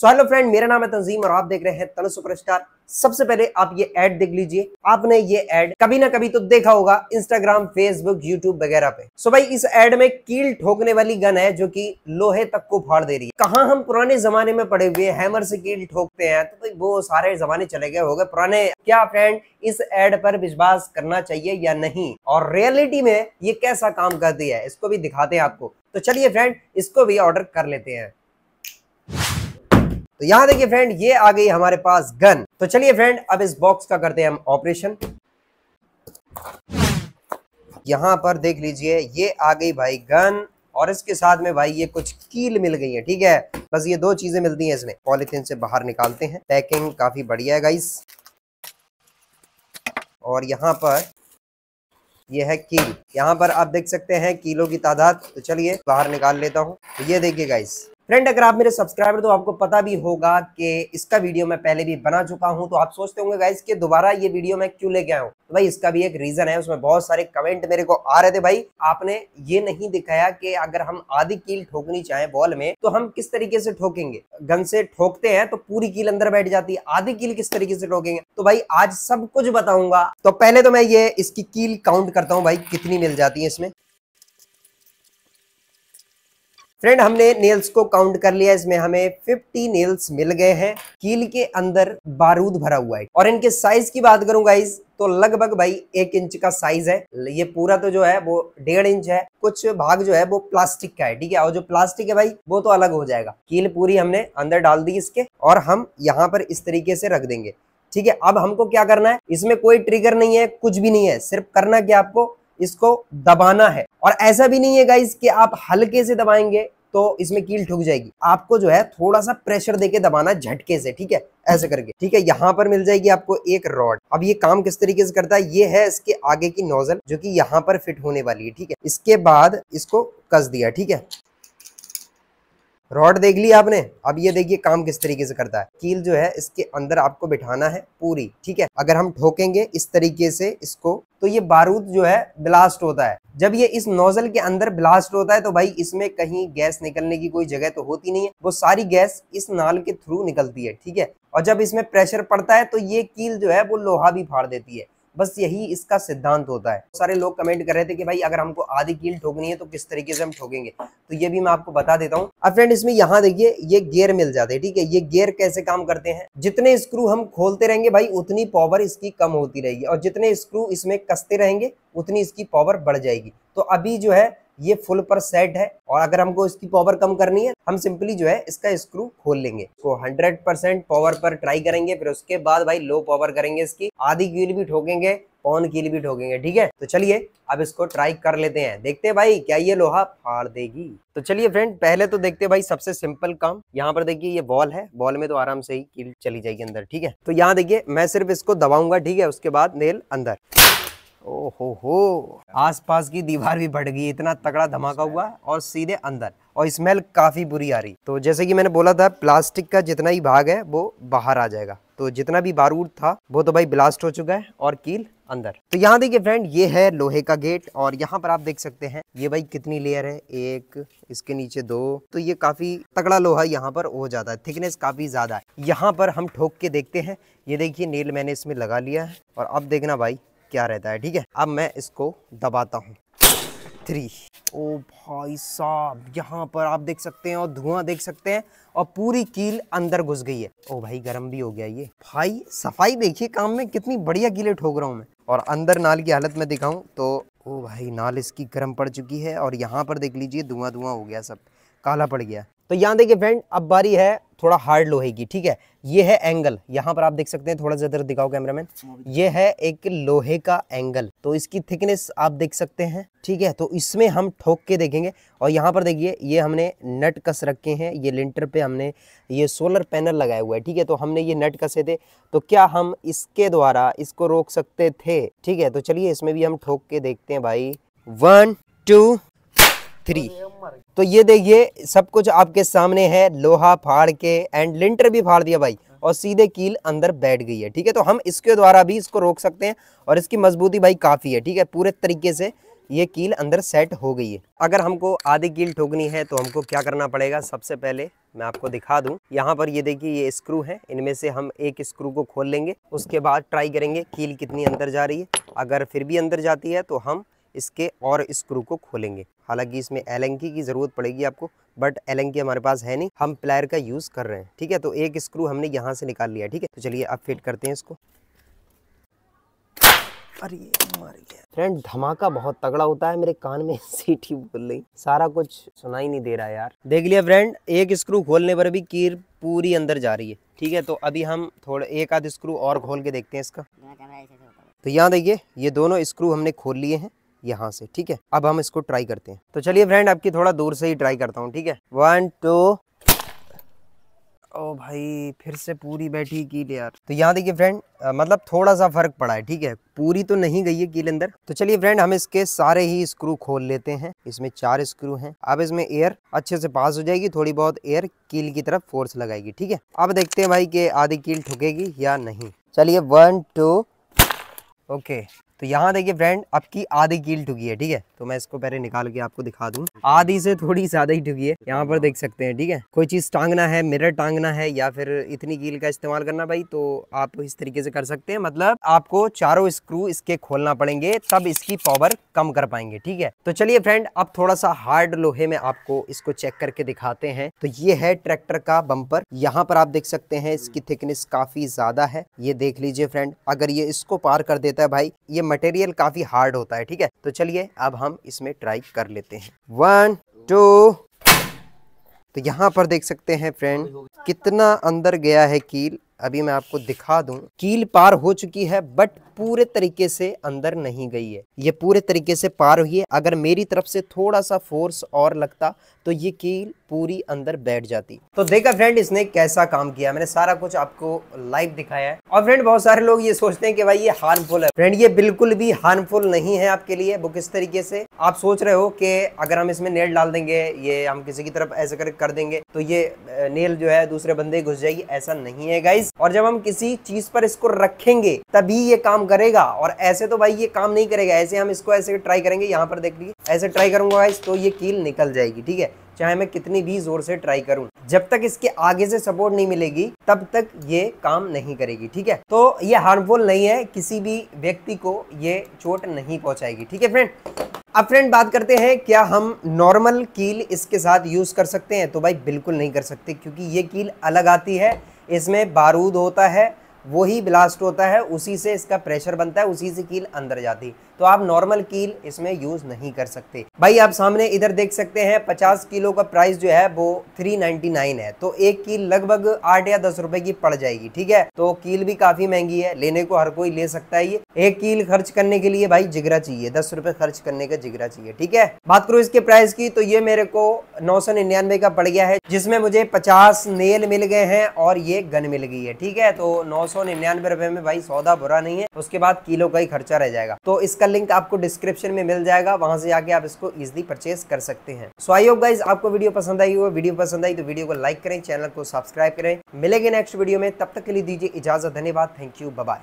so hello friend मेरा नाम है तंजीम और आप देख रहे हैं तनु सुपरस्टार सबसे पहले आप ये एड देख लीजिए आपने ये एड कभी ना कभी तो देखा होगा इंस्टाग्राम फेसबुक यूट्यूब वगैरह पे सो भाई इस एड में कील ठोकने वाली गन है जो कि लोहे तक को फाड़ दे रही है कहा हम पुराने जमाने में पड़े हुए हैमर से कील ठोकते हैं तो भाई वो सारे जमाने चले गए हो गए पुराने क्या फ्रेंड इस एड पर विश्वास करना चाहिए या नहीं और रियलिटी में ये कैसा काम करती है इसको भी दिखाते हैं आपको तो चलिए फ्रेंड इसको भी ऑर्डर कर लेते हैं तो यहां देखिए फ्रेंड ये आ गई हमारे पास गन तो चलिए फ्रेंड अब इस बॉक्स का करते हैं हम ऑपरेशन यहां पर देख लीजिए ये आ गई भाई गन और इसके साथ में भाई ये कुछ कील मिल गई है ठीक है बस ये दो चीजें मिलती हैं इसमें पॉलिथीन से बाहर निकालते हैं पैकिंग काफी बढ़िया है गाइस और यहां पर ये है कील यहां पर आप देख सकते हैं कीलों की तादाद तो चलिए बाहर निकाल लेता हूं तो ये देखिए गाइस फ्रेंड अगर आप मेरे सब्सक्राइबर तो आपको पता भी होगा कि इसका वीडियो मैं पहले भी बना चुका हूं तो आप सोचते होंगे गाइज कि दोबारा ये वीडियो मैं क्यों लेके आया हूं तो भाई इसका भी एक रीजन है उसमें बहुत सारे कमेंट मेरे को आ रहे थे भाई आपने ये नहीं दिखाया कि अगर हम आधी कील ठोकनी चाहे बॉल में तो हम किस तरीके से ठोकेंगे गन से ठोकते हैं तो पूरी कील अंदर बैठ जाती है आधी कील किस तरीके से ठोकेंगे तो भाई आज सब कुछ बताऊंगा तो पहले तो मैं ये इसकी कील काउंट करता हूँ भाई कितनी मिल जाती है इसमें फ्रेंड हमने नेल्स को काउंट कर लिया इसमें हमें 50 नेल्स मिल गए हैं कील के अंदर बारूद भरा हुआ है और इनके साइज की बात करूं गाइज तो लगभग भाई एक इंच का साइज है ये पूरा तो जो है वो डेढ़ इंच है कुछ भाग जो है वो प्लास्टिक का है ठीक है और जो प्लास्टिक है भाई वो तो अलग हो जाएगा कील पूरी हमने अंदर डाल दी इसके और हम यहाँ पर इस तरीके से रख देंगे ठीक है अब हमको क्या करना है इसमें कोई ट्रिगर नहीं है कुछ भी नहीं है सिर्फ करना क्या आपको इसको दबाना है और ऐसा भी नहीं है गाइज कि आप हल्के से दबाएंगे तो इसमें कील ठुक जाएगी आपको जो है थोड़ा सा प्रेशर देके दबाना झटके से ठीक है ऐसे करके ठीक है यहाँ पर मिल जाएगी आपको एक रॉड अब ये काम किस तरीके से करता है ये है इसके आगे की नोजल जो कि यहाँ पर फिट होने वाली है ठीक है इसके बाद इसको कस दिया ठीक है रॉड देख ली आपने अब ये देखिए काम किस तरीके से करता है कील जो है इसके अंदर आपको बिठाना है पूरी ठीक है अगर हम ठोकेंगे इस तरीके से इसको तो ये बारूद जो है ब्लास्ट होता है जब ये इस नोजल के अंदर ब्लास्ट होता है तो भाई इसमें कहीं गैस निकलने की कोई जगह तो होती नहीं है वो सारी गैस इस नाल के थ्रू निकलती है ठीक है और जब इसमें प्रेशर पड़ता है तो ये कील जो है वो लोहा भी फाड़ देती है बस यही इसका सिद्धांत होता है सारे लोग कमेंट कर रहे थे कि भाई अगर हमको आधी कील ठोकनी है तो किस तरीके से हम ठोकेंगे तो ये भी मैं आपको बता देता हूँ अब फ्रेंड इसमें यहाँ देखिए ये गेयर मिल जाते हैं ठीक है ये गेयर कैसे काम करते हैं जितने स्क्रू हम खोलते रहेंगे भाई उतनी पावर इसकी कम होती रहेगी और जितने स्क्रू इसमें कसते रहेंगे उतनी इसकी पावर बढ़ जाएगी तो अभी जो है ये फुल पर सेट है और अगर हमको इसकी पावर कम करनी है हम सिंपली जो है इसका स्क्रू खोल लेंगे इसको हंड्रेड परसेंट पावर पर ट्राई करेंगे फिर उसके बाद भाई लो पावर करेंगे इसकी आधी कील भी ठोकेंगे पौन कील भी ठोकेंगे ठीक है तो चलिए अब इसको ट्राई कर लेते हैं देखते हैं भाई क्या ये लोहा फाड़ देगी तो चलिए फ्रेंड पहले तो देखते हैं भाई सबसे सिंपल काम यहाँ पर देखिए ये बॉल है बॉल में तो आराम से ही कील चली जाएगी अंदर ठीक है तो यहाँ देखिए मैं सिर्फ इसको दबाऊंगा ठीक है उसके बाद नेल अंदर ओहो हो आसपास की दीवार भी फट गई इतना तगड़ा धमाका हुआ और सीधे अंदर और स्मेल काफ़ी बुरी आ रही तो जैसे कि मैंने बोला था प्लास्टिक का जितना ही भाग है वो बाहर आ जाएगा तो जितना भी बारूद था वो तो भाई ब्लास्ट हो चुका है और कील अंदर तो यहाँ देखिए फ्रेंड ये है लोहे का गेट और यहाँ पर आप देख सकते हैं ये भाई कितनी लेयर है एक इसके नीचे दो तो ये काफी तगड़ा लोहा यहाँ पर हो जाता है थिकनेस काफी ज्यादा है यहाँ पर हम ठोक के देखते हैं ये देखिए नेल मैंने इसमें लगा लिया है और अब देखना भाई क्या रहता है ठीक है अब मैं इसको दबाता हूँ थ्री ओ भाई साहब यहाँ पर आप देख सकते हैं और धुआं देख सकते हैं और पूरी कील अंदर घुस गई है ओ भाई गर्म भी हो गया ये भाई सफाई देखिए काम में कितनी बढ़िया कीले ठोक रहा हूँ मैं और अंदर नाल की हालत में दिखाऊँ तो ओ भाई नाल इसकी गर्म पड़ चुकी है और यहाँ पर देख लीजिए धुआं धुआं हो गया सब काला पड़ गया तो यहाँ देखिए फ्रेंड अब बारी है थोड़ा हार्ड लोहे की ठीक है ये है एंगल यहाँ पर आप देख सकते हैं थोड़ा ज़्यादा दिखाओ कैमरामैन ये है एक लोहे का एंगल तो इसकी थिकनेस आप देख सकते हैं ठीक है तो इसमें हम ठोक के देखेंगे और यहाँ पर देखिए ये हमने नट कस रखे हैं ये लिंटर पे हमने ये सोलर पैनल लगाया हुआ है ठीक है तो हमने ये नट कसे थे तो क्या हम इसके द्वारा इसको रोक सकते थे ठीक है तो चलिए इसमें भी हम ठोक के देखते हैं भाई वन टू थ्री तो ये देखिए सब कुछ आपके सामने है लोहा फाड़ के एंड लिंटर भी फाड़ दिया भाई और सीधे कील अंदर बैठ गई है ठीक है तो हम इसके द्वारा भी इसको रोक सकते हैं और इसकी मजबूती भाई काफ़ी है ठीक है पूरे तरीके से ये कील अंदर सेट हो गई है अगर हमको आधी कील ठोकनी है तो हमको क्या करना पड़ेगा सबसे पहले मैं आपको दिखा दूं यहाँ पर ये देखिए ये स्क्रू है इनमें से हम एक स्क्रू को खोल लेंगे उसके बाद ट्राई करेंगे कील कितनी अंदर जा रही है अगर फिर भी अंदर जाती है तो हम इसके और स्क्रू को खोलेंगे हालांकि इसमें एलंकी की ज़रूरत पड़ेगी आपको बट एलंकी हमारे पास है नहीं हम प्लायर का यूज़ कर रहे हैं ठीक है तो एक स्क्रू हमने यहाँ से निकाल लिया ठीक है तो चलिए अब फिट करते हैं इसको अरे फ्रेंड धमाका बहुत तगड़ा होता है मेरे कान में सीटी बोल रही सारा कुछ सुनाई नहीं दे रहा यार देख लिया फ्रेंड एक स्क्रू खोलने पर भी कीर पूरी अंदर जा रही है ठीक है तो अभी हम थोड़ा एक आध स्क्रू और खोल के देखते हैं इसका तो यहाँ देखिए ये दोनों स्क्रू हमने खोल लिए हैं यहाँ से ठीक है अब हम इसको ट्राई करते हैं तो चलिए फ्रेंड आपकी थोड़ा दूर से ही ट्राई करता हूँ ठीक है वन टू ओ भाई फिर से पूरी बैठी कील यार तो यहाँ देखिए फ्रेंड मतलब थोड़ा सा फर्क पड़ा है ठीक है पूरी तो नहीं गई है कील अंदर तो चलिए फ्रेंड हम इसके सारे ही स्क्रू खोल लेते हैं इसमें चार स्क्रू हैं अब इसमें एयर अच्छे से पास हो जाएगी थोड़ी बहुत एयर कील की तरफ फोर्स लगाएगी ठीक है अब देखते हैं भाई कि आधी कील ठुकेगी या नहीं चलिए वन टू ओके तो यहाँ देखिए फ्रेंड आपकी आधी कील ठुकी है ठीक है तो मैं इसको पहले निकाल के आपको दिखा दूँ आधी से थोड़ी ज्यादा ही ठुकी है यहाँ पर देख सकते हैं ठीक है कोई चीज़ टांगना है मिरर टांगना है या फिर इतनी कील का इस्तेमाल करना भाई तो आप इस तरीके से कर सकते हैं मतलब आपको चारों स्क्रू इसके खोलना पड़ेंगे तब इसकी पावर कम कर पाएंगे ठीक है तो चलिए फ्रेंड अब थोड़ा सा हार्ड लोहे में आपको इसको चेक करके दिखाते हैं तो ये है ट्रैक्टर का बंपर यहाँ पर आप देख सकते हैं इसकी थिकनेस काफी ज्यादा है ये देख लीजिए फ्रेंड अगर ये इसको पार कर देता है भाई ये मटेरियल काफ़ी हार्ड होता है ठीक है तो चलिए अब हम इसमें ट्राई कर लेते हैं वन टू तो यहाँ पर देख सकते हैं फ्रेंड कितना अंदर गया है कील अभी मैं आपको दिखा दूं कील पार हो चुकी है बट पूरे तरीके से अंदर नहीं गई है ये पूरे तरीके से पार हुई है अगर मेरी तरफ से थोड़ा सा फोर्स और लगता तो ये कील पूरी अंदर बैठ जाती तो देखा फ्रेंड इसने कैसा काम किया मैंने सारा कुछ आपको लाइव दिखाया है और फ्रेंड बहुत सारे लोग ये सोचते हैं कि भाई ये हार्मफुल है फ्रेंड ये बिल्कुल भी हार्मफुल नहीं है आपके लिए वो किस तरीके से आप सोच रहे हो कि अगर हम इसमें नेल डाल देंगे ये हम किसी की तरफ ऐसे कर कर देंगे तो ये नेल जो है दूसरे बंदे घुस जाएगी ऐसा नहीं है गाइज और जब हम किसी चीज पर इसको रखेंगे तभी ये काम करेगा और ऐसे तो भाई ये काम नहीं करेगा ऐसे हम इसको ऐसे ट्राई करेंगे यहाँ पर देख लीजिए ऐसे ट्राई करूंगा गाइज तो ये कील निकल जाएगी ठीक है चाहे मैं कितनी भी जोर से ट्राई करूँ जब तक इसके आगे से सपोर्ट नहीं मिलेगी तब तक ये काम नहीं करेगी ठीक है तो ये हार्मफुल नहीं है किसी भी व्यक्ति को ये चोट नहीं पहुंचाएगी ठीक है फ्रेंड अब फ्रेंड बात करते हैं क्या हम नॉर्मल कील इसके साथ यूज़ कर सकते हैं तो भाई बिल्कुल नहीं कर सकते क्योंकि ये कील अलग आती है इसमें बारूद होता है वही ब्लास्ट होता है उसी से इसका प्रेशर बनता है उसी से कील अंदर जाती है तो आप नॉर्मल कील इसमें यूज़ नहीं कर सकते भाई आप सामने इधर देख सकते हैं पचास किलो का प्राइस जो है वो थ्री है तो एक कील लगभग आठ या दस रुपए की पड़ जाएगी ठीक है तो कील भी काफ़ी महंगी है लेने को हर कोई ले सकता है ये एक कील खर्च करने के लिए भाई जिगरा चाहिए दस रुपए खर्च करने का जिगरा चाहिए ठीक है बात करो इसके प्राइस की तो ये मेरे को नौ का पड़ गया है जिसमें मुझे पचास नेल मिल गए हैं और ये गन मिल गई है ठीक है तो नौ सौ निन्यानवे रुपए में भाई सौदा बुरा नहीं है उसके बाद किलो का ही खर्चा रह जाएगा तो इसका लिंक आपको डिस्क्रिप्शन में मिल जाएगा वहां से जाके आप इसको इजिली परचेज कर सकते हैं सो आई होप गाइज आपको वीडियो पसंद आई हो वीडियो पसंद आई तो वीडियो को लाइक करें चैनल को सब्सक्राइब करें मिलेंगे नेक्स्ट वीडियो में तब तक के लिए दीजिए इजाजत धन्यवाद थैंक यू बाय